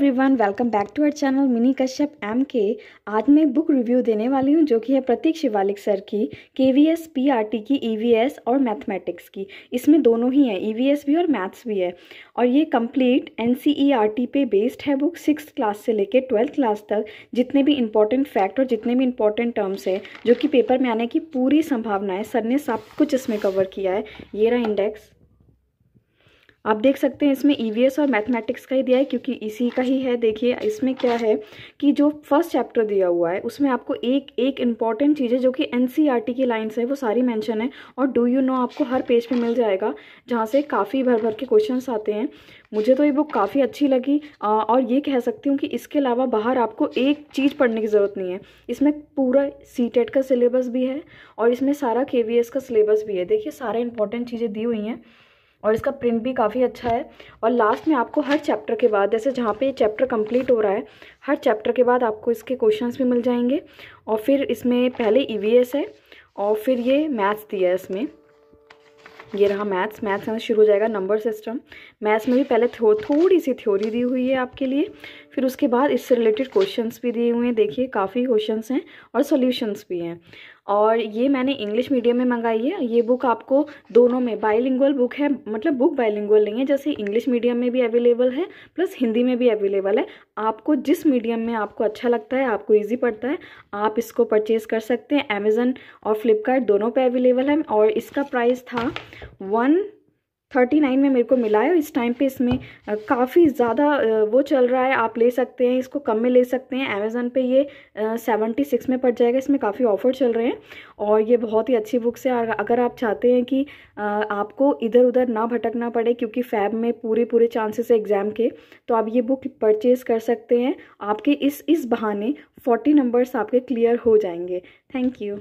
everyone welcome back to our channel Mini Kashyap M K आज मैं book review देने वाली हूँ जो कि है प्रतीक शिवालिक सर की K V S P R T की ई वी एस और मैथमेटिक्स की इसमें दोनों ही हैं ई वी एस भी और मैथ्स भी है और ये complete N C E R T पे बेस्ड है बुक सिक्स क्लास से लेकर ट्वेल्थ क्लास तक जितने भी इंपॉर्टेंट फैक्ट और जितने भी इंपॉर्टेंट टर्म्स है जो कि पेपर में आने की पूरी संभावना है सर ने सब कुछ इसमें कवर किया है ये रहा इंडेक्स आप देख सकते हैं इसमें ई e और मैथमेटिक्स का ही दिया है क्योंकि इसी का ही है देखिए इसमें क्या है कि जो फर्स्ट चैप्टर दिया हुआ है उसमें आपको एक एक इम्पॉर्टेंट चीज़ है जो कि एन e की लाइन्स है वो सारी मैंशन है और डू यू नो आपको हर पेज पे मिल जाएगा जहाँ से काफ़ी भर भर के क्वेश्चन आते हैं मुझे तो ये बुक काफ़ी अच्छी लगी और ये कह सकती हूँ कि इसके अलावा बाहर आपको एक चीज़ पढ़ने की ज़रूरत नहीं है इसमें पूरा सी e का सिलेबस भी है और इसमें सारा के का सिलेबस भी है देखिए सारे इंपॉर्टेंट चीज़ें दी हुई हैं और इसका प्रिंट भी काफ़ी अच्छा है और लास्ट में आपको हर चैप्टर के बाद जैसे जहाँ पे चैप्टर कंप्लीट हो रहा है हर चैप्टर के बाद आपको इसके क्वेश्चंस भी मिल जाएंगे और फिर इसमें पहले ईवीएस e है और फिर ये मैथ्स दिया है इसमें ये रहा मैथ्स मैथ्स में शुरू हो जाएगा नंबर सिस्टम मैथ्स में भी पहले थो, थोड़ी सी थ्योरी दी हुई है आपके लिए फिर उसके बाद इससे रिलेटेड क्वेश्चंस भी दिए हुए हैं देखिए काफ़ी क्वेश्चंस हैं और सॉल्यूशंस भी हैं और ये मैंने इंग्लिश मीडियम में मंगाई है ये बुक आपको दोनों में बाइलिंगुअल बुक है मतलब बुक बाइलिंगुअल नहीं है जैसे इंग्लिश मीडियम में भी अवेलेबल है प्लस हिंदी में भी अवेलेबल है आपको जिस मीडियम में आपको अच्छा लगता है आपको ईजी पड़ता है आप इसको परचेज़ कर सकते हैं अमेज़न और फ्लिपकार्ट दोनों पर अवेलेबल है और इसका प्राइस था वन थर्टी नाइन में मेरे को मिला है और इस टाइम पे इसमें काफ़ी ज़्यादा वो चल रहा है आप ले सकते हैं इसको कम में ले सकते हैं अमेज़ोन पे ये सेवेंटी सिक्स में पड़ जाएगा इसमें काफ़ी ऑफर चल रहे हैं और ये बहुत ही अच्छी बुक्स है और अगर आप चाहते हैं कि आपको इधर उधर ना भटकना पड़े क्योंकि फैब में पूरे पूरे चांसेस है एग्ज़ाम के तो आप ये बुक परचेज़ कर सकते हैं आपके इस इस बहाने फोर्टी नंबर्स आपके क्लियर हो जाएंगे थैंक यू